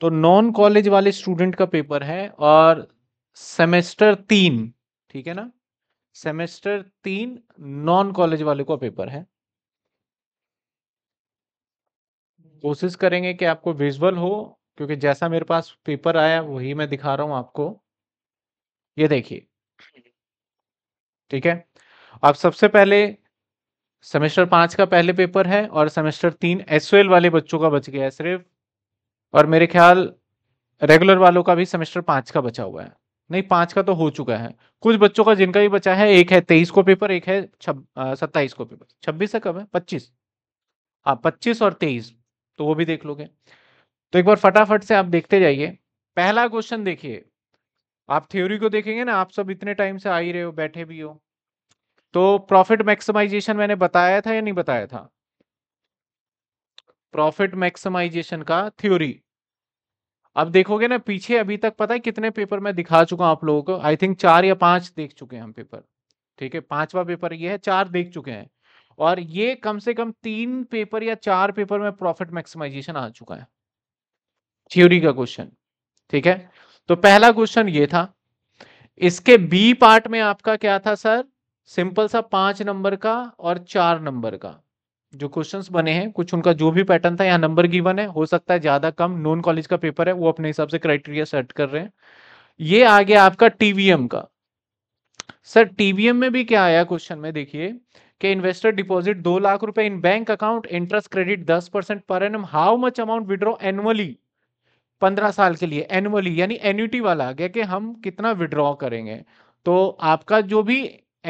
तो non college वाले student का पेपर है और सेमेस्टर तीन ठीक है ना सेमेस्टर तीन नॉन कॉलेज वाले का पेपर है कोशिश करेंगे कि आपको विजुअल हो क्योंकि जैसा मेरे पास पेपर आया वही मैं दिखा रहा हूं आपको ये देखिए ठीक है आप सबसे पहले सेमेस्टर पांच का पहले पेपर है और सेमेस्टर तीन एसओएल वाले बच्चों का बच गया है सिर्फ और मेरे ख्याल रेगुलर वालों का भी सेमेस्टर पांच का बचा हुआ है नहीं पांच का तो हो चुका है कुछ बच्चों का जिनका भी बचा है एक है तेईस को पेपर एक है छब सत्ताईस को पेपर छब्बीस है कब है पच्चीस हाँ पच्चीस और तेईस तो वो भी देख लोगे तो एक बार फटाफट से आप देखते जाइए पहला क्वेश्चन देखिए आप थ्योरी को देखेंगे ना आप सब इतने टाइम से आ ही रहे हो बैठे भी हो तो प्रॉफिट मैक्सिमाइजेशन मैंने बताया था या नहीं बताया था प्रॉफिट मैक्सिमाइजेशन का थ्योरी अब देखोगे ना पीछे अभी तक पता है कितने पेपर मैं दिखा चुका हूं आप लोगों को आई थिंक चार या पांच देख चुके हैं हम पेपर ठीक है पांचवा पेपर ये है चार देख चुके हैं और ये कम से कम तीन पेपर या चार पेपर में प्रॉफिट मैक्सिमाइजेशन आ चुका है थ्योरी का क्वेश्चन ठीक है तो पहला क्वेश्चन ये था इसके बी पार्ट में आपका क्या था सर सिंपल सा पांच नंबर का और चार नंबर का जो क्वेश्चंस बने हैं कुछ उनका जो भी पैटर्न था यहाँ नंबर गिवन है हो सकता है ज्यादा कम नॉन कॉलेज का पेपर है वो अपने हिसाब से क्राइटेरिया सेट कर रहे हैं ये आ गया आपका टीवीएम का सर टीवीएम में भी क्या आया क्वेश्चन में देखिए कि इन्वेस्टर डिपॉजिट दो लाख रुपए in bank account interest credit दस परसेंट पर and how much amount withdraw annually पंद्रह साल के लिए एनुअली यानी एन्यूटी वाला आ गया कि हम कितना विड्रॉ करेंगे तो आपका जो भी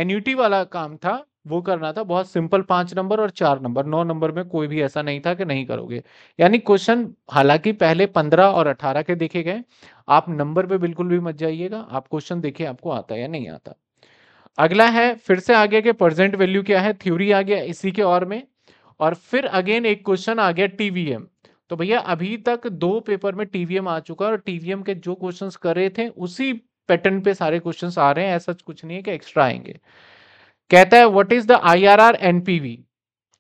एन्यूटी वाला काम था वो करना था बहुत सिंपल पांच नंबर और चार नंबर नौ नंबर में कोई भी ऐसा नहीं था कि नहीं करोगे यानी क्वेश्चन हालांकि पहले पंद्रह और अठारह के देखे गए आप नंबर पे बिल्कुल भी मत जाइएगा आप क्वेश्चन देखिए आपको आता या नहीं आता अगला है फिर से आगे के प्रेजेंट वैल्यू क्या है थ्योरी आ गया इसी के और में और फिर अगेन एक क्वेश्चन आ गया टीवीएम तो भैया अभी तक दो पेपर में टीवीएम आ चुका है और टीवीएम के जो क्वेश्चंस कर रहे थे उसी पैटर्न पे सारे क्वेश्चंस आ रहे हैं ऐसा कुछ नहीं है कि एक्स्ट्रा आएंगे कहता है what is the IRR NPV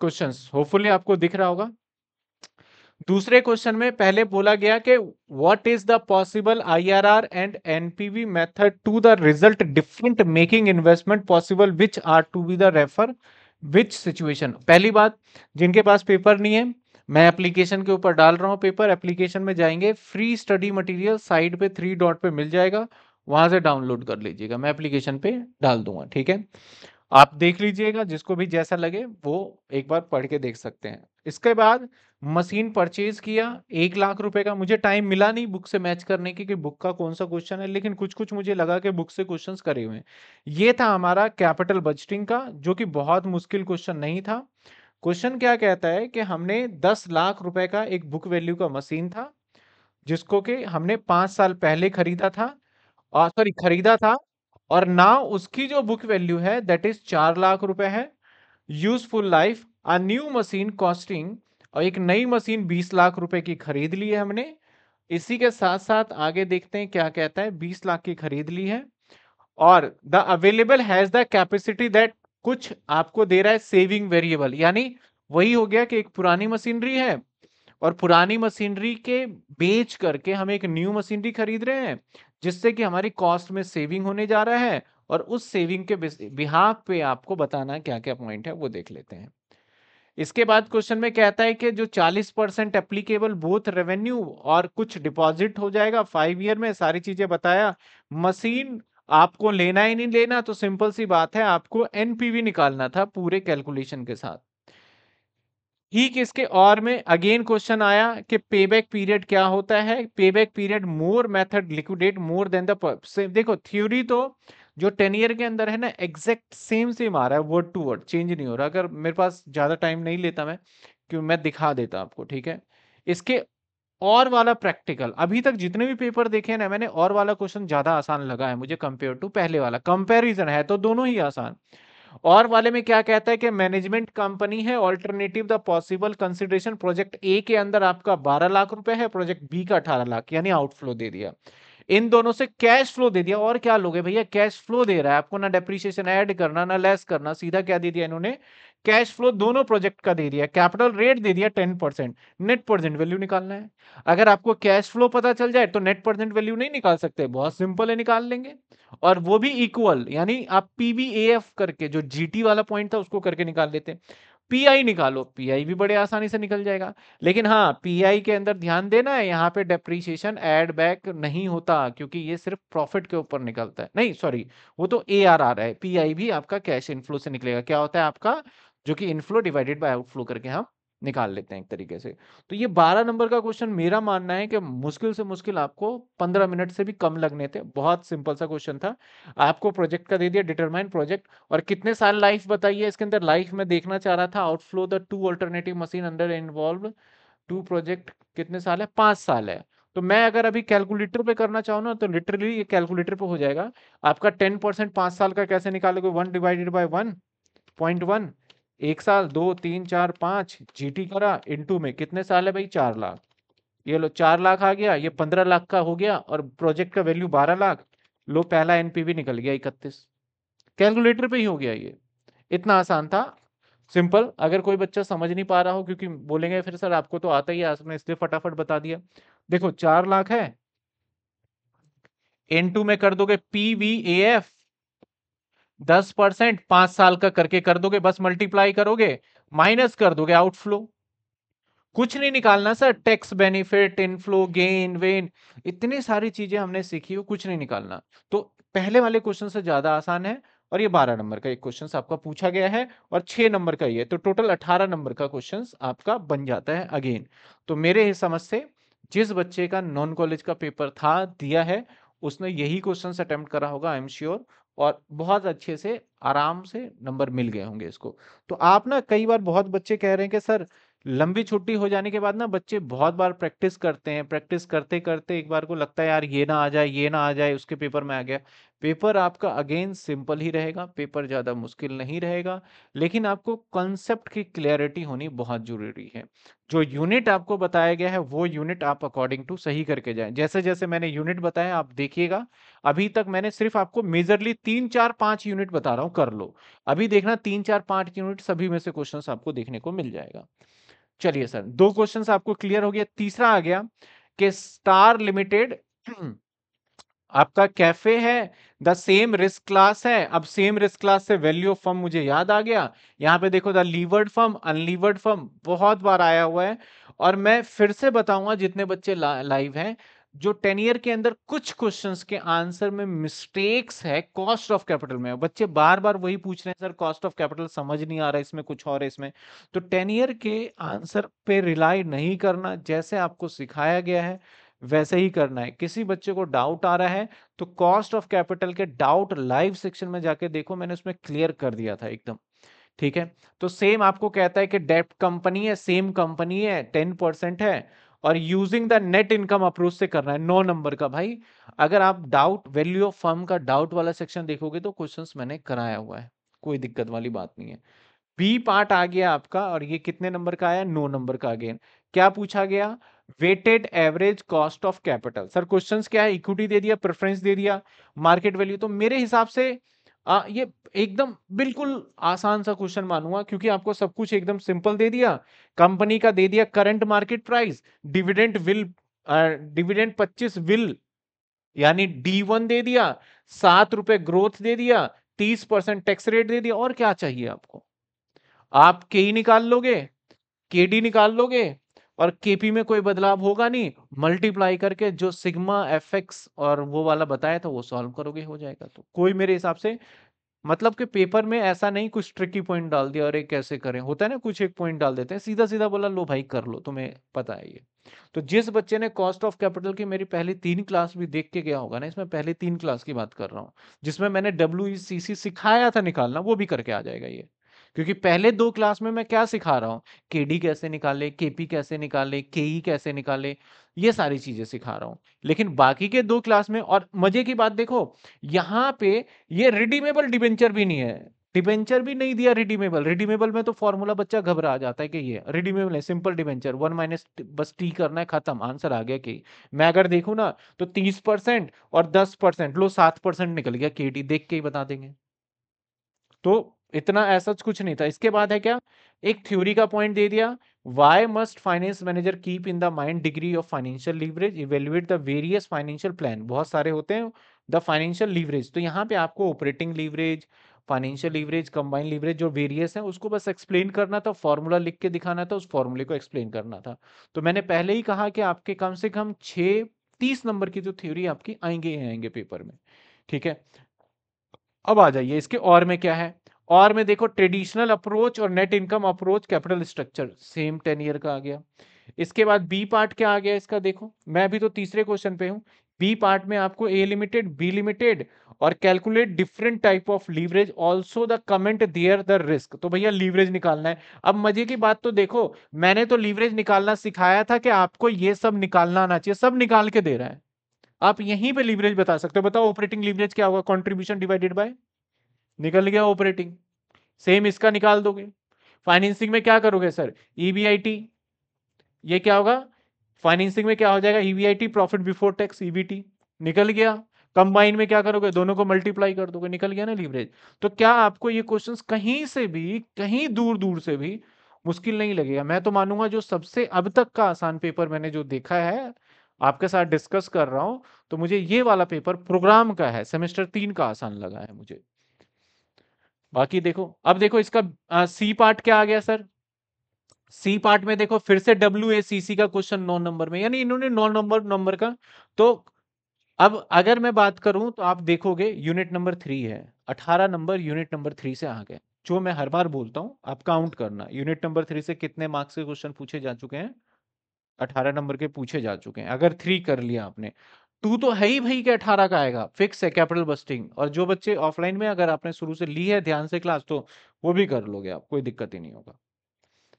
questions hopefully आपको दिख रहा होगा दूसरे क्वेश्चन में पहले बोला गया कि what is the possible IRR and NPV method to the result different making investment possible which are to be the refer which situation पहली बात जिनके पास पेपर नहीं है मैं एप्लीकेशन के ऊपर डाल रहा हूँ पेपर एप्लीकेशन में जाएंगे फ्री स्टडी मटेरियल साइड पे थ्री डॉट पे मिल जाएगा वहां से डाउनलोड कर लीजिएगा मैं एप्लीकेशन पे डाल दूंगा ठीक है आप देख लीजिएगा जिसको भी जैसा लगे वो एक बार पढ़ के देख सकते हैं इसके बाद मशीन परचेज किया एक लाख रुपए का मुझे टाइम मिला नहीं बुक से मैच करने की कि बुक का कौन सा क्वेश्चन है लेकिन कुछ कुछ मुझे लगा कि बुक से क्वेश्चंस करे हुए हैं ये था हमारा कैपिटल बजटिंग का जो कि बहुत मुश्किल क्वेश्चन नहीं था क्वेश्चन क्या कहता है कि हमने दस लाख रुपए का एक बुक वैल्यू का मशीन था जिसको कि हमने पांच साल पहले खरीदा था और सॉरी खरीदा था और ना उसकी जो बुक वैल्यू है दैट इज चार लाख रुपए है useful life a new machine costing और एक नई मशीन बीस लाख रुपए की खरीद ली है हमने इसी के साथ साथ आगे देखते हैं क्या कहता है बीस लाख की खरीद ली है और the available has the capacity that कुछ आपको दे रहा है सेविंग वेरिएबल यानी वही हो गया कि एक पुरानी मशीनरी है और पुरानी मशीनरी के बेच करके हम एक न्यू मशीनरी खरीद रहे हैं जिससे कि हमारी कॉस्ट में सेविंग होने जा रहा है और उस सेविंग के बिहाफ पे आपको बताना क्या क्या पॉइंट है वो देख लेते हैं इसके बाद क्वेश्चन में कहता है कि जो 40 परसेंट एप्लीकेबल बोथ रेवेन्यू और कुछ डिपॉजिट हो जाएगा फाइव ईयर में सारी चीजें बताया मशीन आपको लेना ही नहीं लेना तो सिंपल सी बात है आपको एनपीवी निकालना था पूरे कैलकुलेशन के साथ ठीक इसके और में अगेन क्वेश्चन आया कि पे बैक पीरियड क्या होता है pay back period more method liquidate more than the देखो थ्योरी तो जो टेन ईयर के अंदर है ना एग्जैक्ट सेम सेम आ रहा है वर्ड टू वर्ड चेंज नहीं हो रहा अगर मेरे पास ज़्यादा टाइम नहीं लेता मैं क्यों मैं दिखा देता आपको ठीक है इसके और वाला प्रैक्टिकल अभी तक जितने भी पेपर देखे ना मैंने और वाला क्वेश्चन ज़्यादा आसान लगा है मुझे कंपेयर टू पहले वाला कंपेरिजन है तो दोनों ही आसान और वाले में क्या कहता है कि मैनेजमेंट कंपनी है alternative the possible consideration project A के अंदर आपका बारह लाख रुपए है प्रोजेक्ट बी का अठारह लाख यानी आउटफ्लो दे दिया इन दोनों से कैश फ्लो दे दिया और क्या लोगे भैया कैश फ्लो दे रहा है आपको ना डेप्रिसिएशन ऐड करना ना लेस करना सीधा क्या दे दिया इन्होंने कैश फ्लो दोनों प्रोजेक्ट का दे दिया कैपिटल रेट दे दिया ten percent net present value निकालना है अगर आपको कैश फ्लो पता चल जाए तो नेट प्रेजेंट वैल्यू नहीं निकाल सकते बहुत सिंपल है निकाल लेंगे और वो भी इक्वल यानी आप पीबीएएफ करके जो जीटी वाला पॉइंट था उसको करके निकाल लेते हैं पीआई निकालो पीआई भी बड़े आसानी से निकल जाएगा लेकिन हाँ पीआई के अंदर ध्यान देना है यहाँ पे डेप्रीशिएशन एड बैक नहीं होता क्योंकि ये सिर्फ प्रॉफिट के ऊपर निकलता है नहीं सॉरी वो तो ए आर आ रहा है पीआई भी आपका कैश इनफ्लो से निकलेगा क्या होता है आपका जो कि इनफ्लो डिवाइडेड बाय आउटफ्लो करके हम निकाल लेते हैं एक तरीके से तो ये बारह नंबर का क्वेश्चन मेरा मानना है कि मुश्किल से मुश्किल आपको पंद्रह मिनट से भी कम लगने थे बहुत सिंपल सा क्वेश्चन था आपको प्रोजेक्ट का दे दिया डिटरमाइन प्रोजेक्ट और कितने साल लाइफ बताइए इसके अंदर लाइफ में देखना चाह रहा था outflow the two alternative machine under involve to project कितने साल है पाँच साल है तो मैं अगर अभी कैलकुलेटर पे करना चाहूँ ना तो लिटरली ये कैलकुलेटर पे हो जाएगा आपका टेन परसेंट पांच साल का कैसे निकालोगे one divided by one point one एक साल दो तीन चार पांच जीटी करा इंटू में कितने साल है भाई चार लाख ये लो चार लाख आ गया ये पंद्रह लाख का हो गया और प्रोजेक्ट का वैल्यू बारह लाख लो पहला एनपीवी निकल गया इकतीस कैलकुलेटर पे ही हो गया ये इतना आसान था सिंपल अगर कोई बच्चा समझ नहीं पा रहा हो क्योंकि बोलेंगे फिर सर आपको तो आता ही आसमें आपने इसलिए फटाफट बता दिया देखो चार लाख है एन टू में कर दोगे पी वी ए एफ दस परसेंट पांच साल का करके कर दोगे बस मल्टीप्लाई करोगे माइनस कर दोगे आउटफ्लो कुछ नहीं निकालना sir tax benefit inflow gain when इतनी सारी चीजें हमने सीखी हो कुछ नहीं निकालना तो पहले वाले क्वेश्चन से ज्यादा आसान है और ये बारह नंबर का एक क्वेश्चन आपका पूछा गया है और छह नंबर का ये तो टोटल अठारह नंबर का क्वेश्चन आपका बन जाता है अगेन तो मेरे हिसाब समझ से जिस बच्चे का नॉन कॉलेज का पेपर था दिया है उसने यही क्वेश्चन अटेम्प्ट करा होगा आई एम श्योर और बहुत अच्छे से आराम से नंबर मिल गए होंगे इसको तो आप ना कई बार बहुत बच्चे कह रहे हैं कि सर लंबी छुट्टी हो जाने के बाद ना बच्चे बहुत बार प्रैक्टिस करते हैं प्रैक्टिस करते करते एक बार को लगता है यार ये ना आ जाए ये ना आ जाए उसके पेपर में आ गया पेपर आपका अगेन सिंपल ही रहेगा पेपर ज़्यादा मुश्किल नहीं रहेगा लेकिन आपको कॉन्सेप्ट की क्लैरिटी होनी बहुत ज़रूरी है जो यूनिट आपको बताया गया है वो यूनिट आप अकॉर्डिंग टू सही करके जाएं जैसे जैसे मैंने यूनिट बताया आप देखिएगा अभी तक मैंने सिर्फ आपको मेजरली तीन चार पाँच यूनिट बता रहा हूँ कर लो अभी देखना तीन चार पाँच यूनिट सभी में से क्वेश्चन आपको देखने को मिल जाएगा चलिए सर दो क्वेश्चन आपको क्लियर हो गया तीसरा आ गया कि स्टार लिमिटेड आपका कैफे है द सेम रिस्क क्लास है अब सेम रिस्क क्लास से वैल्यू ऑफ फर्म मुझे याद आ गया यहाँ पे देखो the levered firm unlevered firm बहुत बार आया हुआ है और मैं फिर से बताऊंगा जितने बच्चे ला, लाइव हैं जो टेन ईयर के अंदर कुछ क्वेश्चंस के आंसर में मिस्टेक्स है कॉस्ट ऑफ कैपिटल में बच्चे बार बार वही पूछ रहे हैं सर कॉस्ट ऑफ कैपिटल समझ नहीं आ रहा इसमें कुछ और है इसमें तो टेन ईयर के आंसर पे रिलाई नहीं करना जैसे आपको सिखाया गया है वैसे ही करना है किसी बच्चे को डाउट आ रहा है तो कॉस्ट ऑफ कैपिटल के डाउट लाइव सेक्शन में जाके देखो मैंने उसमें क्लियर कर दिया था एकदम ठीक है तो सेम आपको कहता है कि डेप्ट कंपनी है सेम कंपनी है टेन परसेंट है और using the net income approach से करना है नौ नंबर का भाई अगर आप डाउट वैल्यू ऑफ फर्म का डाउट वाला सेक्शन देखोगे तो क्वेश्चन मैंने कराया हुआ है कोई दिक्कत वाली बात नहीं है बी पार्ट आ गया आपका और ये कितने नंबर का आया नो नंबर का अगेन क्या पूछा गया weighted average cost of capital sir questions क्या है इक्विटी दे दिया प्रेफरेंस दे दिया मार्केट वैल्यू तो मेरे हिसाब से आ, ये एकदम बिल्कुल आसान सा क्वेश्चन मानूंगा क्योंकि आपको सब कुछ एकदम सिंपल दे दिया कंपनी का दे दिया current market price dividend will dividend पच्चीस विल यानी डी वन दे दिया सात रुपए ग्रोथ दे दिया तीस परसेंट टैक्स रेट दे दिया और क्या चाहिए आपको आप के ही निकाल लोगे के डी निकाल लोगे और केपी में कोई बदलाव होगा नहीं मल्टीप्लाई करके जो सिग्मा एफ और वो वाला बताया था वो सॉल्व करोगे हो जाएगा तो कोई मेरे हिसाब से मतलब कि पेपर में ऐसा नहीं कुछ ट्रिकी पॉइंट डाल दिया और एक कैसे करें होता है ना कुछ एक पॉइंट डाल देते हैं सीधा सीधा बोला लो भाई कर लो तुम्हें पता है ये तो जिस बच्चे ने कॉस्ट ऑफ कैपिटल की मेरी पहली तीन क्लास भी देख के गया होगा ना इसमें पहले तीन क्लास की बात कर रहा हूँ जिसमें मैंने डब्ल्यू e सिखाया था निकालना वो भी करके आ जाएगा ये क्योंकि पहले दो क्लास में मैं क्या सिखा रहा हूँ के कैसे निकाले के कैसे निकाले के कैसे निकाले ये सारी चीजें सिखा रहा हूँ लेकिन बाकी के दो क्लास में और मजे की बात देखो यहाँ पे ये रिडीमेबल डिबेंचर भी नहीं है डिबेंचर भी नहीं दिया रिडीमेबल रिडीमेबल में तो फॉर्मूला बच्चा घबरा जाता है कि ये रिडीमेबल है सिंपल डिबेंचर वन माइनस बस टी करना है खत्म आंसर आ गया कि मैं अगर देखू ना तो तीस परसेंट और दस परसेंट लो सात परसेंट निकल गया के देख के ही बता देंगे तो इतना ऐसा कुछ नहीं था इसके बाद है क्या एक थ्योरी का पॉइंट दे दिया why must finance manager keep in the mind degree of financial leverage evaluate the various financial plan बहुत सारे होते हैं द फाइनेंशियल लीवरेज तो यहाँ पे आपको operating leverage financial leverage combine leverage जो वेरियस है उसको बस एक्सप्लेन करना था फॉर्मूला लिख के दिखाना था उस फॉर्मूले को एक्सप्लेन करना था तो मैंने पहले ही कहा कि आपके कम से कम छः तीस नंबर की जो थ्योरी आपकी आएंगे ही आएंगे पेपर में ठीक है अब आ जाइए इसके और में क्या है और में देखो ट्रेडिशनल अप्रोच और net income approach capital structure same ten year का आ गया इसके बाद बी पार्ट क्या आ गया इसका देखो मैं भी तो तीसरे क्वेश्चन पे हूँ बी पार्ट में आपको ए लिमिटेड बी लिमिटेड और calculate different type of leverage also the comment there the risk तो भैया लीवरेज निकालना है अब मजे की बात तो देखो मैंने तो लीवरेज निकालना सिखाया था कि आपको ये सब निकालना आना चाहिए सब निकाल के दे रहा है आप यहीं पे लीवरेज बता सकते हो बताओ ऑपरेटिंग लीवरेज क्या होगा कॉन्ट्रीब्यूशन डिवाइडेड बाय निकल गया ऑपरेटिंग सेम इसका निकाल दोगे फाइनेंसिंग में क्या करोगे सर ईबीआईटी e ये क्या होगा फाइनेंसिंग में क्या हो जाएगा EBIT profit before tax EBT निकल गया कंबाइन में क्या करोगे दोनों को मल्टीप्लाई कर दोगे निकल गया ना लीवरेज तो क्या आपको ये क्वेश्चन कहीं से भी कहीं दूर दूर से भी मुश्किल नहीं लगेगा मैं तो मानूंगा जो सबसे अब तक का आसान पेपर मैंने जो देखा है आपके साथ डिस्कस कर रहा हूं तो मुझे ये वाला पेपर प्रोग्राम का है सेमेस्टर तीन का आसान लगा है मुझे बाकी देखो अब देखो इसका आ, सी पार्ट क्या आ गया सर सी पार्ट में देखो फिर से डब्ल्यू का क्वेश्चन नौ नंबर में यानी इन्होंने नौ नंबर नंबर का तो अब अगर मैं बात करूं तो आप देखोगे यूनिट नंबर थ्री है अठारह नंबर यूनिट नंबर थ्री से आ गए जो मैं हर बार बोलता हूं आप काउंट करना यूनिट नंबर थ्री से कितने मार्क्स के क्वेश्चन पूछे जा चुके हैं अठारह नंबर के पूछे जा चुके हैं अगर थ्री कर लिया आपने टू तो है ही भाई के अठारह का आएगा फिक्स है कैपिटल बस्टिंग और जो बच्चे ऑफलाइन में अगर आपने शुरू से ली है ध्यान से क्लास तो वो भी कर लोगे आप कोई दिक्कत ही नहीं होगा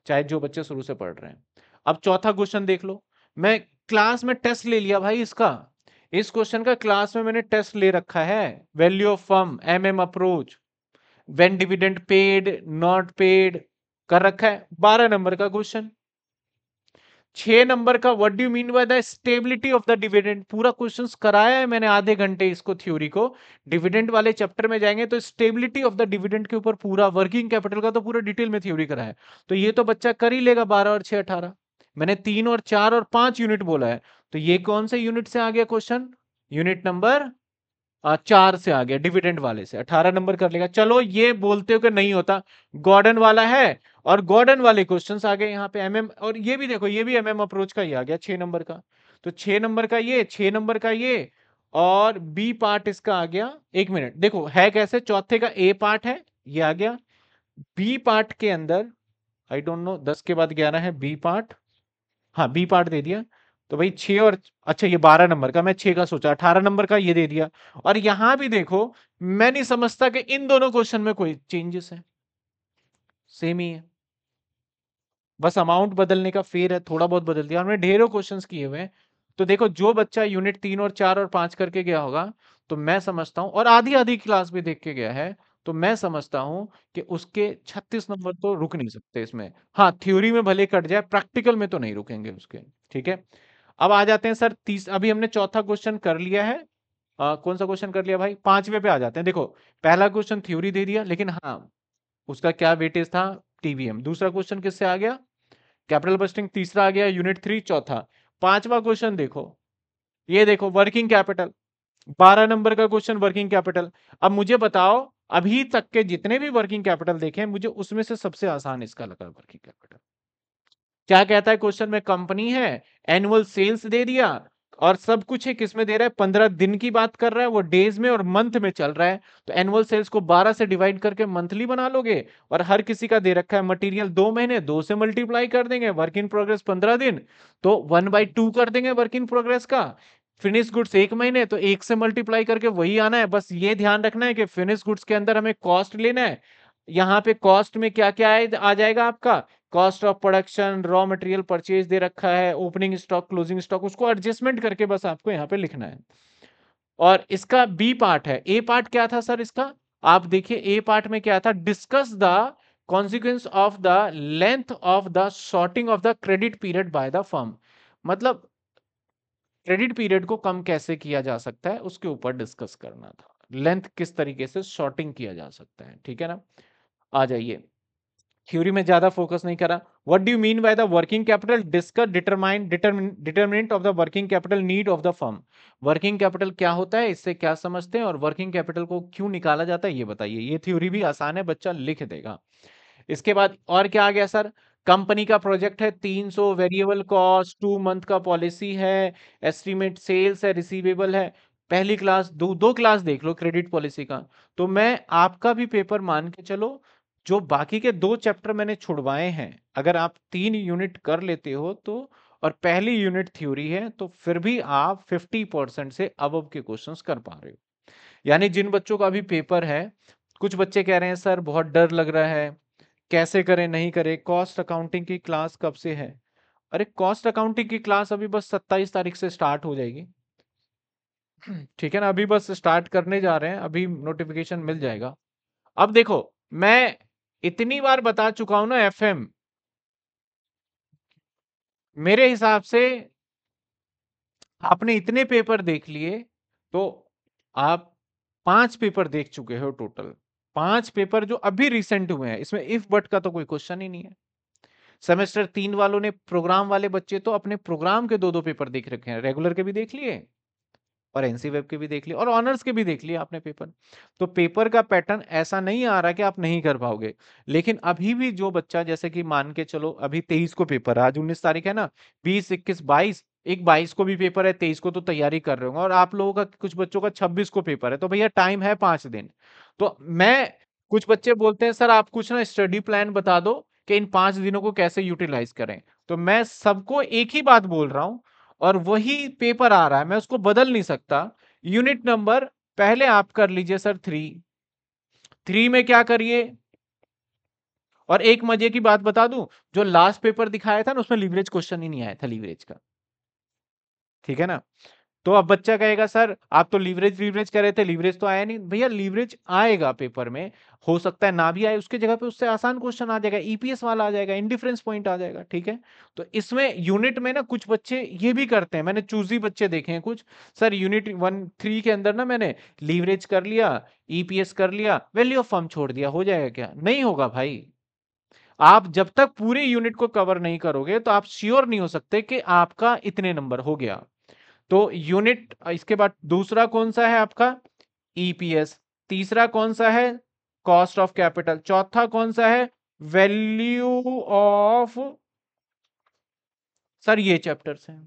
चाहे जो बच्चे शुरू से पढ़ रहे हैं अब चौथा क्वेश्चन देख लो मैं क्लास में टेस्ट ले लिया भाई इसका इस क्वेश्चन का क्लास में मैंने टेस्ट ले रखा है value of firm M M approach when dividend paid not paid कर रखा है बारह नंबर का क्वेश्चन छह नंबर का what do mean by the stability of the dividend पूरा क्वेश्चन कराया है मैंने आधे घंटे इसको थ्योरी को डिविडेंड वाले चैप्टर में जाएंगे तो स्टेबिलिटी ऑफ द डिविडेंड के ऊपर पूरा वर्किंग कैपिटल का तो पूरा डिटेल में थ्योरी कराया तो ये तो बच्चा कर ही लेगा बारह और छह अठारह मैंने तीन और चार और पांच यूनिट बोला है तो ये कौन से यूनिट से आ गया क्वेश्चन यूनिट नंबर चार से आ गया डिविडेंड वाले से अठारह नंबर कर लेगा चलो ये बोलते हो कि नहीं होता गॉर्डन वाला है और गॉर्डन वाले क्वेश्चन आ गए यहाँ पे MM, और ये भी देखो ये भी MM अप्रोच का ही आ गया छह नंबर का तो छह नंबर का ये छह नंबर का ये और बी पार्ट इसका आ गया एक मिनट देखो है कैसे चौथे का ए पार्ट है ये आ गया बी पार्ट के अंदर आई डोंट नो दस के बाद ग्यारह है बी पार्ट हाँ बी पार्ट दे दिया तो भाई छे और अच्छा ये बारह नंबर का मैं छे का सोचा अठारह नंबर का ये दे दिया और यहां भी देखो मैं नहीं समझता कि इन दोनों क्वेश्चन में कोई चेंजेस है सेम ही है बस अमाउंट बदलने का फेर है थोड़ा बहुत बदल दिया हमने ढेरों क्वेश्चन किए हुए हैं तो देखो जो बच्चा यूनिट तीन और चार और पांच करके गया होगा तो मैं समझता हूँ और आधी आधी क्लास भी देख के गया है तो मैं समझता हूँ कि उसके 36 नंबर तो रुक नहीं सकते इसमें हाँ थ्योरी में भले कट जाए प्रैक्टिकल में तो नहीं रुकेंगे उसके ठीक है अब आ जाते हैं सर तीस अभी हमने चौथा क्वेश्चन कर लिया है आ, कौन सा क्वेश्चन कर लिया भाई पांचवे पे आ जाते हैं देखो पहला क्वेश्चन थ्योरी दे दिया लेकिन हाँ उसका क्या वेटेज था टीवीएम दूसरा क्वेश्चन किससे आ गया कैपिटल बस्टिंग तीसरा आ गया यूनिट थ्री चौथा पांचवा क्वेश्चन देखो ये देखो वर्किंग कैपिटल बारह नंबर का क्वेश्चन वर्किंग कैपिटल अब मुझे बताओ अभी तक के जितने भी वर्किंग कैपिटल देखे मुझे उसमें से सबसे आसान इसका लगा वर्किंग कैपिटल क्या कहता है क्वेश्चन में कंपनी है एनुअल सेल्स दे दिया और सब कुछ है किसमें दे रहा है पंद्रह दिन की बात कर रहा है वो डेज में और मंथ में चल रहा है तो एनुअल सेल्स को बारह से डिवाइड करके मंथली बना लोगे और हर किसी का दे रखा है मटेरियल दो महीने दो से मल्टीप्लाई कर देंगे वर्क इन प्रोग्रेस पंद्रह दिन तो वन बाई टू कर देंगे वर्क इन प्रोग्रेस का फिनिश गुड्स एक महीने तो एक से मल्टीप्लाई करके वही आना है बस ये ध्यान रखना है कि फिनिश गुड्स के अंदर हमें कॉस्ट लेना है यहाँ पे कॉस्ट में क्या क्या आ जाएगा आपका cost of production raw material purchase दे रखा है ओपनिंग स्टॉक क्लोजिंग स्टॉक उसको एडजस्टमेंट करके बस आपको यहाँ पे लिखना है और इसका बी पार्ट है ए पार्ट क्या था सर इसका आप देखिए ए पार्ट में क्या था discuss the consequence of the length of the shorting of the credit period by the firm मतलब क्रेडिट पीरियड को कम कैसे किया जा सकता है उसके ऊपर डिस्कस करना था लेंथ किस तरीके से शॉर्टिंग किया जा सकता है ठीक है ना आ जाइए थ्योरी में ज्यादा फोकस नहीं करा what do mean by the working capital discuss determine determinant of the working capital need of the firm working capital क्या होता है इससे क्या समझते हैं और वर्किंग कैपिटल को क्यों निकाला जाता है ये बताइए ये थ्योरी भी आसान है बच्चा लिख देगा इसके बाद और क्या आ गया सर कंपनी का प्रोजेक्ट है 300 वेरिएबल कॉस्ट टू मंथ का पॉलिसी है एस्टीमेट सेल्स है रिसीवेबल है पहली क्लास दो दो क्लास देख लो क्रेडिट पॉलिसी का तो मैं आपका भी पेपर मान के चलो जो बाकी के दो चैप्टर मैंने छुड़वाए हैं अगर आप तीन यूनिट कर लेते हो तो और पहली यूनिट थ्योरी है तो फिर भी आप 50 परसेंट से अब के क्वेश्चंस कर पा रहे हो यानी जिन बच्चों का अभी पेपर है कुछ बच्चे कह रहे हैं सर बहुत डर लग रहा है कैसे करें नहीं करें कॉस्ट अकाउंटिंग की क्लास कब से है अरे कॉस्ट अकाउंटिंग की क्लास अभी बस सत्ताईस तारीख से स्टार्ट हो जाएगी ठीक है ना अभी बस स्टार्ट करने जा रहे हैं अभी नोटिफिकेशन मिल जाएगा अब देखो मैं इतनी बार बता चुका हूं ना एफएम मेरे हिसाब से आपने इतने पेपर देख लिए तो आप पांच पेपर देख चुके हो टोटल पांच पेपर जो अभी रिसेंट हुए हैं इसमें इफ बट का तो कोई क्वेश्चन ही नहीं है सेमेस्टर तीन वालों ने प्रोग्राम वाले बच्चे तो अपने प्रोग्राम के दो दो पेपर देख रखे हैं रेगुलर के भी देख लिए और एनसी वेब के भी देख लिए और ऑनर्स के भी देख लिए आपने पेपर तो पेपर का पैटर्न ऐसा नहीं आ रहा कि आप नहीं कर पाओगे लेकिन अभी भी जो बच्चा जैसे कि मान के चलो अभी तेईस को पेपर आज उन्नीस तारीख है ना बीस इक्कीस बाईस एक बाईस को भी पेपर है तेईस को तो तैयारी कर रहे होंगे और आप लोगों का कुछ बच्चों का छब्बीस को पेपर है तो भैया टाइम है पांच दिन तो मैं कुछ बच्चे बोलते हैं सर आप कुछ ना स्टडी प्लान बता दो कि इन पांच दिनों को कैसे यूटिलाइज करें तो मैं सबको एक ही बात बोल रहा हूं और वही पेपर आ रहा है मैं उसको बदल नहीं सकता यूनिट नंबर पहले आप कर लीजिए सर थ्री थ्री में क्या करिए और एक मजे की बात बता दूं जो लास्ट पेपर दिखाया था ना उसमें लीवरेज क्वेश्चन ही नहीं आया था लीवरेज का ठीक है ना तो अब बच्चा कहेगा सर आप तो लीवरेज लीवरेज कर रहे थे लीवरेज तो आया नहीं भैया लीवरेज आएगा पेपर में हो सकता है ना भी आए उसके जगह पे उससे आसान क्वेश्चन आ जाएगा ईपीएस e वाला आ जाएगा इंडिफरेंस पॉइंट आ जाएगा ठीक है तो इसमें यूनिट में ना कुछ बच्चे ये भी करते हैं मैंने चूजी बच्चे देखे हैं कुछ सर यूनिट वन थ्री के अंदर ना मैंने लीवरेज कर लिया ईपीएस e कर लिया वैल्यू ऑफ फॉर्म छोड़ दिया हो जाएगा क्या नहीं होगा भाई आप जब तक पूरे यूनिट को कवर नहीं करोगे तो आप श्योर नहीं हो सकते कि आपका इतने नंबर हो गया तो यूनिट इसके बाद दूसरा कौन सा है आपका ईपीएस e तीसरा कौन सा है कॉस्ट ऑफ कैपिटल चौथा कौन सा है वैल्यू ऑफ सर ये चैप्टर्स हैं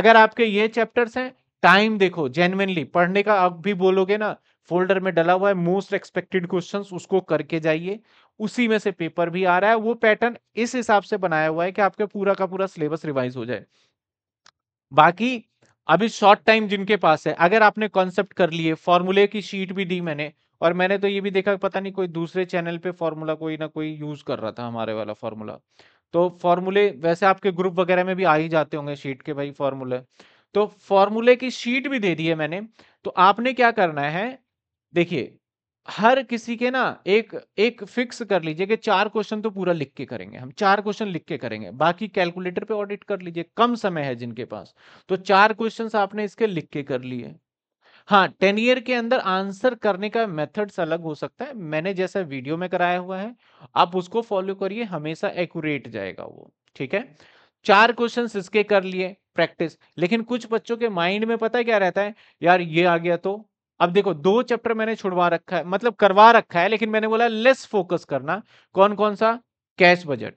अगर आपके ये चैप्टर्स हैं टाइम देखो जेनुअनली पढ़ने का आप भी बोलोगे ना फोल्डर में डला हुआ है मोस्ट एक्सपेक्टेड क्वेश्चंस उसको करके जाइए उसी में से पेपर भी आ रहा है वो पैटर्न इस हिसाब से बनाया हुआ है कि आपके पूरा का पूरा सिलेबस रिवाइज हो जाए बाकी अभी शॉर्ट टाइम जिनके पास है अगर आपने कॉन्सेप्ट कर लिए फॉर्मूले की शीट भी दी मैंने और मैंने तो ये भी देखा पता नहीं कोई दूसरे चैनल पे फॉर्मूला कोई ना कोई यूज कर रहा था हमारे वाला फॉर्मूला तो फॉर्मूले वैसे आपके ग्रुप वगैरह में भी आ ही जाते होंगे शीट के भाई फॉर्मूले तो फॉर्मूले की शीट भी दे दी है मैंने तो आपने क्या करना है देखिए हर किसी के ना एक एक फिक्स कर लीजिए कि चार क्वेश्चन तो पूरा लिख के करेंगे हम चार क्वेश्चन लिख के करेंगे बाकी कैलकुलेटर पे ऑडिट कर लीजिए कम समय है जिनके पास तो चार क्वेश्चन आपने इसके लिख के कर लिए हाँ टेन ईयर के अंदर आंसर करने का मेथड्स अलग हो सकता है मैंने जैसा वीडियो में कराया हुआ है आप उसको फॉलो करिए हमेशा एक्यूरेट जाएगा वो ठीक है चार क्वेश्चन इसके कर लिए प्रैक्टिस लेकिन कुछ बच्चों के माइंड में पता है क्या रहता है यार ये आ गया तो अब देखो दो चैप्टर मैंने छुड़वा रखा है मतलब करवा रखा है लेकिन मैंने बोला लेस फोकस करना कौन कौन सा कैश बजट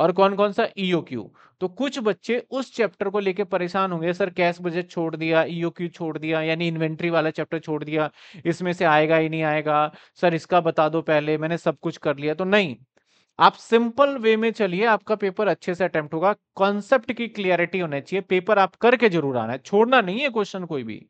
और कौन कौन सा ईओ e क्यू तो कुछ बच्चे उस चैप्टर को लेके परेशान होंगे सर कैश बजट छोड़ दिया ईओ e क्यू छोड़ दिया यानी इन्वेंट्री वाला चैप्टर छोड़ दिया इसमें से आएगा ही नहीं आएगा सर इसका बता दो पहले मैंने सब कुछ कर लिया तो नहीं आप सिंपल वे में चलिए आपका पेपर अच्छे से अटेम्प्ट होगा कॉन्सेप्ट की क्लियरिटी होना चाहिए पेपर आप करके जरूर आना है छोड़ना नहीं है क्वेश्चन कोई भी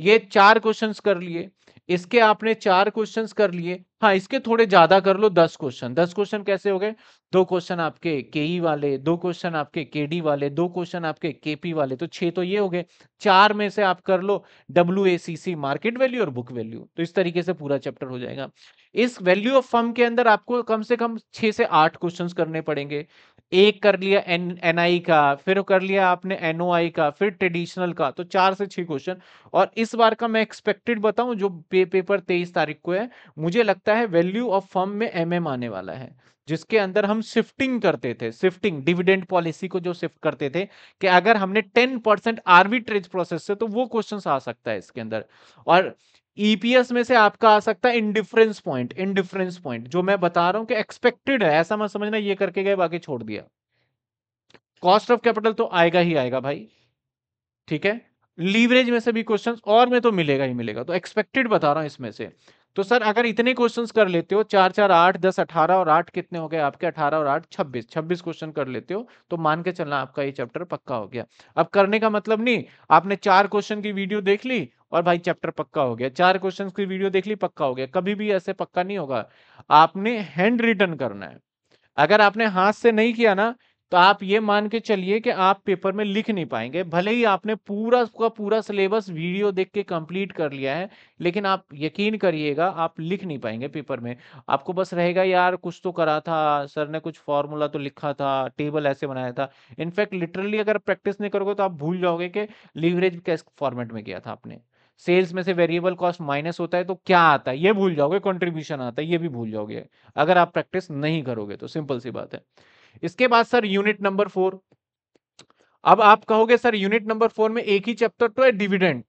ये चार क्वेश्चन कर लिए इसके आपने चार क्वेश्चन कर लिए हाँ इसके थोड़े ज्यादा कर लो दस क्वेश्चन दस क्वेश्चन कैसे हो गए दो क्वेश्चन आपके के ई e वाले दो क्वेश्चन आपके के डी वाले दो क्वेश्चन आपके केपी वाले तो छह तो ये हो गए चार में से आप कर लो W A C C market value और बुक वैल्यू तो इस तरीके से पूरा चैप्टर हो जाएगा इस वैल्यू ऑफ फर्म के अंदर आपको कम से कम छह से आठ क्वेश्चन करने पड़ेंगे एक कर लिया एन एन आई का फिर कर लिया आपने एनओ आई का फिर ट्रेडिशनल का तो चार से छह क्वेश्चन और इस बार का मैं एक्सपेक्टेड बताऊं जो पे, पेपर तेईस तारीख को है मुझे लगता है वैल्यू ऑफ फर्म में एम एम आने वाला है जिसके अंदर हम शिफ्टिंग करते थे शिफ्टिंग डिविडेंड पॉलिसी को जो शिफ्ट करते थे कि अगर हमने टेन परसेंट आर्बिट्रेज प्रोसेस से तो वो क्वेश्चन आ सकता है इसके अंदर और ईपीएस e में से आपका आ सकता है इनडिफरेंस पॉइंट इनडिफरेंस पॉइंट जो मैं बता रहा हूं कि एक्सपेक्टेड है ऐसा मत समझना ये करके गए बाकी छोड़ दिया कॉस्ट ऑफ कैपिटल तो आएगा ही आएगा भाई ठीक है लीवरेज में से भी क्वेश्चन और में तो मिलेगा ही मिलेगा तो एक्सपेक्टेड बता रहा हूं इसमें से तो सर अगर इतने क्वेश्चन कर लेते हो चार चार आठ दस अठारह और आठ कितने हो गए आपके अठारह और आठ छब्बीस छब्बीस क्वेश्चन कर लेते हो तो मान के चलना आपका ये चैप्टर पक्का हो गया अब करने का मतलब नहीं आपने चार क्वेश्चन की वीडियो देख ली और भाई चैप्टर पक्का हो गया चार क्वेश्चंस की वीडियो देख ली पक्का हो गया कभी भी ऐसे पक्का नहीं होगा आपने हैंड रिटर्न करना है अगर आपने हाथ से नहीं किया ना तो आप ये मान के चलिए कि आप पेपर में लिख नहीं पाएंगे भले ही आपने पूरा का पूरा सिलेबस वीडियो देख के कंप्लीट कर लिया है लेकिन आप यकीन करिएगा आप लिख नहीं पाएंगे पेपर में आपको बस रहेगा यार कुछ तो करा था सर ने कुछ फॉर्मूला तो लिखा था टेबल ऐसे बनाया था इनफैक्ट लिटरली अगर प्रैक्टिस नहीं करोगे तो आप भूल जाओगे कि लीवरेज कैस फॉर्मेट में किया था आपने सेल्स में से वेरिएबल कॉस्ट माइनस होता है तो क्या आता है ये भूल जाओगे कंट्रीब्यूशन आता है ये भी भूल जाओगे अगर आप प्रैक्टिस नहीं करोगे तो सिंपल सी बात है इसके बाद सर यूनिट नंबर फोर अब आप कहोगे सर यूनिट नंबर फोर में एक ही चैप्टर तो है डिविडेंट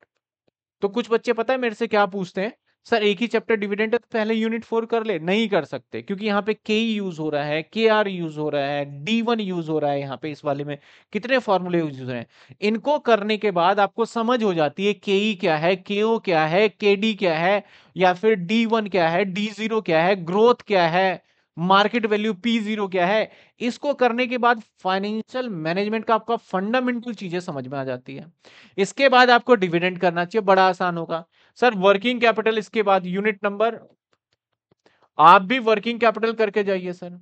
तो कुछ बच्चे पता है मेरे से क्या पूछते हैं सर एक ही चैप्टर डिविडेंड है तो पहले यूनिट फोर कर ले नहीं कर सकते क्योंकि यहाँ पे के यूज हो रहा है के आर यूज हो रहा है डी वन यूज हो रहा है यहाँ पे इस वाले में कितने फॉर्मूले यूज हो रहे हैं इनको करने के बाद आपको समझ हो जाती है के ई e क्या है के ओ क्या है के डी क्या है या फिर डी वन क्या है डी जीरो क्या है ग्रोथ क्या है मार्केट वैल्यू पी जीरो क्या है इसको करने के बाद फाइनेंशियल मैनेजमेंट का आपका फंडामेंटल चीजें समझ में आ जाती है इसके बाद आपको डिविडेंड करना चाहिए बड़ा आसान होगा सर वर्किंग कैपिटल इसके बाद यूनिट नंबर आप भी वर्किंग कैपिटल करके जाइए सर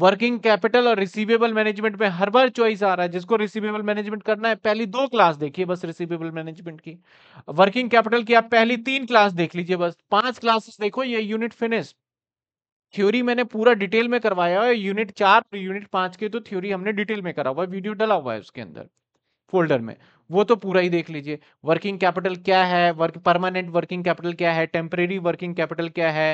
वर्किंग कैपिटल और रिसीवेबल मैनेजमेंट में हर बार चॉइस आ रहा है जिसको रिसीवेबल मैनेजमेंट करना है पहली दो क्लास देखिए बस रिसीवेबल मैनेजमेंट की वर्किंग कैपिटल की आप पहली तीन क्लास देख लीजिए बस पांच क्लासेस देखो ये यूनिट फिनिश थ्योरी मैंने पूरा डिटेल में करवाया है यूनिट चार और यूनिट पांच के तो थ्योरी हमने डिटेल में करा हुआ है वीडियो डला हुआ है उसके अंदर फोल्डर में वो तो पूरा ही देख लीजिए वर्किंग कैपिटल क्या है वर्क परमानेंट वर्किंग कैपिटल क्या है टेम्परेरी वर्किंग कैपिटल क्या है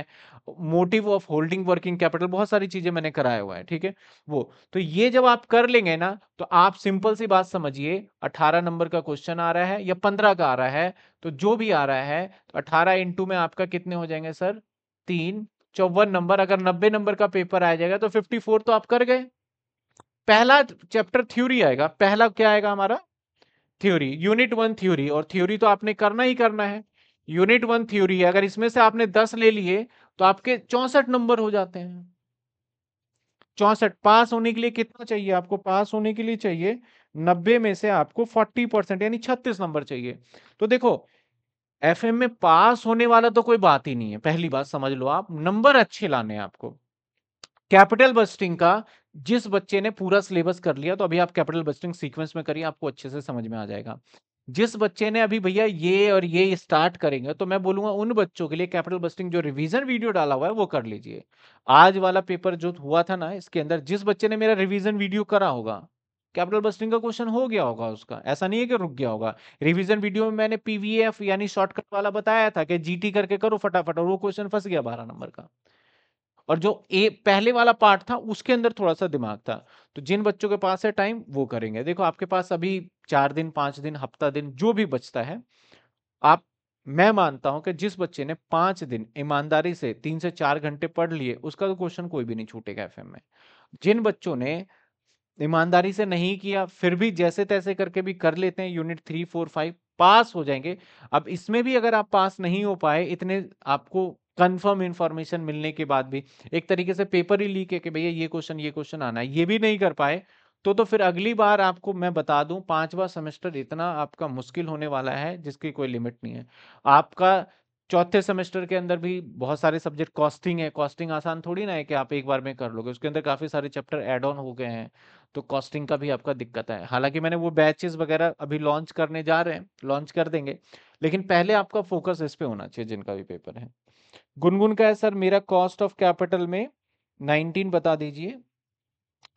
motive of holding working capital बहुत सारी चीजें मैंने कराया हुआ है ठीक है वो तो ये जब आप कर लेंगे ना तो आप सिंपल सी बात समझिए 18 नंबर का क्वेश्चन आ रहा है या 15 का आ रहा है तो जो भी आ रहा है तो अठारह इंटू में आपका कितने हो जाएंगे सर तीन चौवन नंबर अगर नब्बे नंबर का पेपर आ जाएगा तो फिफ्टी फोर तो आप कर गए पहला चैप्टर थ्योरी आएगा पहला क्या आएगा हमारा थ्योरी यूनिट वन थ्योरी और थ्योरी तो आपने करना ही करना है यूनिट वन थ्योरी अगर इसमें से आपने दस ले लिए तो आपके चौसठ नंबर हो जाते हैं चौसठ पास होने के लिए कितना चाहिए आपको पास होने के लिए चाहिए नब्बे में से आपको फोर्टी परसेंट यानी छत्तीस नंबर चाहिए तो देखो एफ में पास होने वाला तो कोई बात ही नहीं है पहली बात समझ लो आप नंबर अच्छे लाने हैं आपको कैपिटल बस्टिंग का जिस बच्चे ने पूरा सिलेबस कर लिया तो अभी आप कैपिटल बस्टिंग सीक्वेंस में करिए आपको अच्छे से समझ में आ जाएगा जिस बच्चे ने अभी भैया ये और ये स्टार्ट करेंगे तो मैं बोलूंगा उन बच्चों के लिए कैपिटल बस्टिंग जो रिवीजन वीडियो डाला हुआ है वो कर लीजिए आज वाला पेपर जो हुआ था ना इसके अंदर जिस बच्चे ने मेरा रिवीजन वीडियो करा होगा कैपिटल बस्टिंग का क्वेश्चन हो गया होगा उसका ऐसा नहीं है कि रुक गया होगा रिवीजन वीडियो में मैंने पीवीएफ यानी शॉर्टकट वाला बताया था कि जीटी करके करो फटाफट और वो क्वेश्चन फंस गया बारह नंबर का और जो ए पहले वाला पार्ट था उसके अंदर थोड़ा सा दिमाग था तो जिन बच्चों के पास है टाइम वो करेंगे देखो आपके पास अभी चार दिन पांच दिन हफ्ता दिन जो भी बचता है आप मैं मानता हूं कि जिस बच्चे ने पांच दिन ईमानदारी से तीन से चार घंटे पढ़ लिए उसका तो क्वेश्चन कोई भी नहीं छूटेगा एफ में जिन बच्चों ने ईमानदारी से नहीं किया फिर भी जैसे तैसे करके भी कर लेते हैं unit three four five pass हो जाएंगे अब इसमें भी अगर आप पास नहीं हो पाए इतने आपको कंफर्म इंफॉर्मेशन मिलने के बाद भी एक तरीके से पेपर ही लीक है कि भैया ये क्वेश्चन ये क्वेश्चन आना है ये भी नहीं कर पाए तो तो फिर अगली बार आपको मैं बता दूं पांचवा सेमेस्टर इतना आपका मुश्किल होने वाला है जिसकी कोई लिमिट नहीं है आपका चौथे सेमेस्टर के अंदर भी बहुत सारे सब्जेक्ट कॉस्टिंग है कॉस्टिंग आसान थोड़ी ना है कि आप एक बार में कर लोगे उसके अंदर काफ़ी सारे चैप्टर एड ऑन हो गए हैं तो कॉस्टिंग का भी आपका दिक्कत है हालांकि मैंने वो बैचेस वगैरह अभी लॉन्च करने जा रहे हैं लॉन्च कर देंगे लेकिन पहले आपका फोकस इस पे होना चाहिए जिनका भी पेपर है गुनगुन का है सर मेरा कॉस्ट ऑफ कैपिटल में नाइनटीन बता दीजिए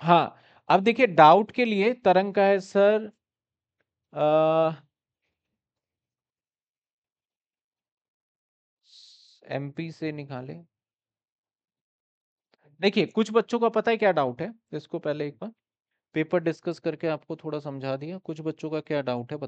हाँ अब देखिए डाउट के लिए तरंग का है सर एमपी से निकाले देखिए कुछ बच्चों का पता है क्या डाउट है इसको पहले एक बार पेपर डिस्कस करके आपको थोड़ा समझा दिया कुछ बच्चों का क्या डाउट है बता